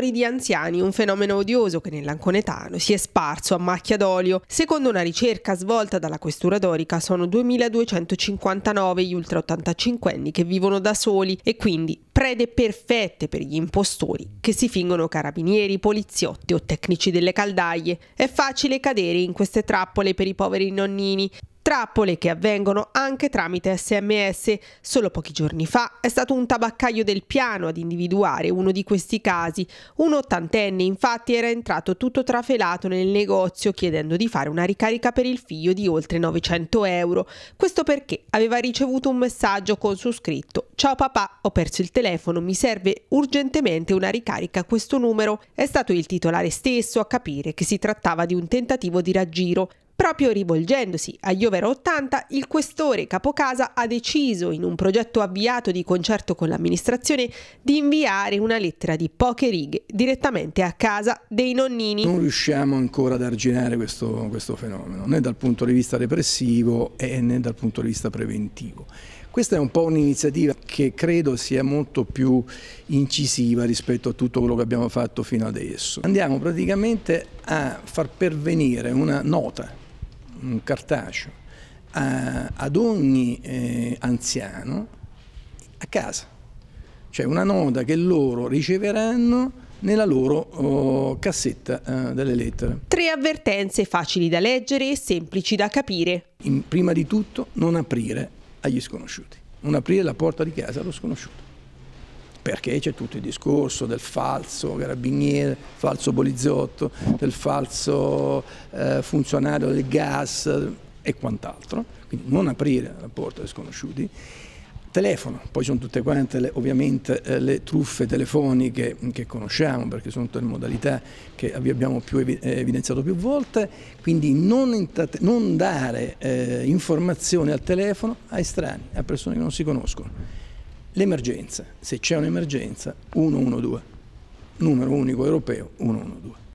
Territori di anziani, un fenomeno odioso che nell'anconetano si è sparso a macchia d'olio. Secondo una ricerca svolta dalla Questura d'Orica sono 2259 gli ultra 85 anni che vivono da soli e quindi prede perfette per gli impostori che si fingono carabinieri, poliziotti o tecnici delle caldaie. È facile cadere in queste trappole per i poveri nonnini Trappole che avvengono anche tramite sms. Solo pochi giorni fa è stato un tabaccaio del piano ad individuare uno di questi casi. Un ottantenne infatti era entrato tutto trafelato nel negozio chiedendo di fare una ricarica per il figlio di oltre 900 euro. Questo perché aveva ricevuto un messaggio con su scritto Ciao papà, ho perso il telefono, mi serve urgentemente una ricarica a questo numero. È stato il titolare stesso a capire che si trattava di un tentativo di raggiro. Proprio rivolgendosi agli over 80, il questore capocasa ha deciso, in un progetto avviato di concerto con l'amministrazione, di inviare una lettera di poche righe direttamente a casa dei nonnini. Non riusciamo ancora ad arginare questo, questo fenomeno, né dal punto di vista repressivo né dal punto di vista preventivo. Questa è un po' un'iniziativa che credo sia molto più incisiva rispetto a tutto quello che abbiamo fatto fino adesso. Andiamo praticamente a far pervenire una nota un cartaceo a, ad ogni eh, anziano a casa, cioè una nota che loro riceveranno nella loro oh, cassetta eh, delle lettere. Tre avvertenze facili da leggere e semplici da capire. In, prima di tutto non aprire agli sconosciuti, non aprire la porta di casa allo sconosciuto perché c'è tutto il discorso del falso carabiniere, falso poliziotto, del falso eh, funzionario del gas e quant'altro, quindi non aprire la porta agli sconosciuti. Telefono, poi sono tutte quante le, ovviamente eh, le truffe telefoniche che conosciamo perché sono tutte le modalità che abbiamo più eh, evidenziato più volte, quindi non, non dare eh, informazioni al telefono a estranei, a persone che non si conoscono l'emergenza, se c'è un'emergenza, 112, numero unico europeo 112.